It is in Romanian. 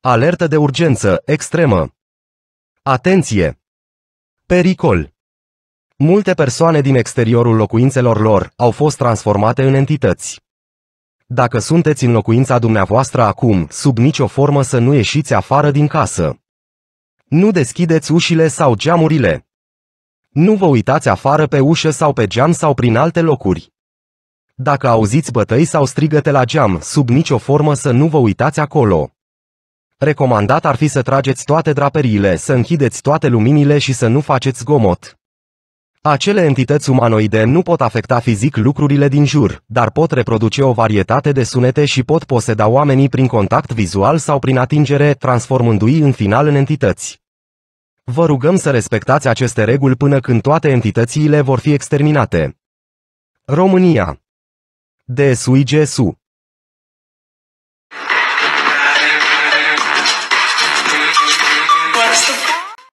Alertă de urgență extremă. Atenție! Pericol! Multe persoane din exteriorul locuințelor lor au fost transformate în entități. Dacă sunteți în locuința dumneavoastră acum, sub nicio formă să nu ieșiți afară din casă. Nu deschideți ușile sau geamurile. Nu vă uitați afară pe ușă sau pe geam sau prin alte locuri. Dacă auziți bătăi sau strigăte la geam, sub nicio formă să nu vă uitați acolo. Recomandat ar fi să trageți toate draperiile, să închideți toate luminile și să nu faceți zgomot. Acele entități umanoide nu pot afecta fizic lucrurile din jur, dar pot reproduce o varietate de sunete și pot poseda oamenii prin contact vizual sau prin atingere, transformându-i în final în entități. Vă rugăm să respectați aceste reguli până când toate entitățile vor fi exterminate. România De sui gesu